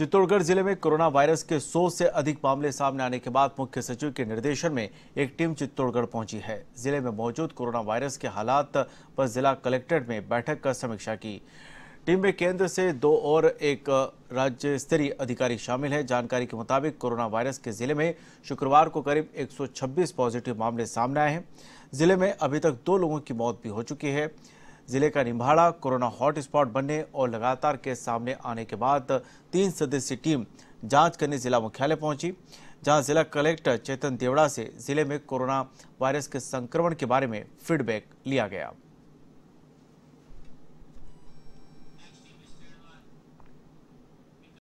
चित्तौड़गढ़ जिले में corona virus के 100 से अधिक मामले सामने आने के बाद मुख्य सचिव के निर्देशन में एक टीम चित्तौड़गढ़ पहुंची है जिले में मौजूद कोरोना वायरस के हालात पर जिला कलेक्ट्रेट में बैठक कर समीक्षा की टीम में केंद्र से दो और एक राज्य स्तरीय अधिकारी शामिल हैं जानकारी के मुताबिक कोरोना वायरस के जिले में शुक्रवार को करीब 126 पॉजिटिव मामले सामने आए हैं जिले में अभी तक दो लोगों की मौत भी हो चुकी है जिले का निम्भाड़ा कोरोना हॉटस्पॉट बनने और लगातार केस सामने आने के बाद तीन सदस्यीय टीम जांच करने जिला मुख्यालय पहुंची जहां जिला कलेक्टर चेतन देवड़ा से जिले में कोरोना वायरस के संक्रमण के बारे में फीडबैक लिया गया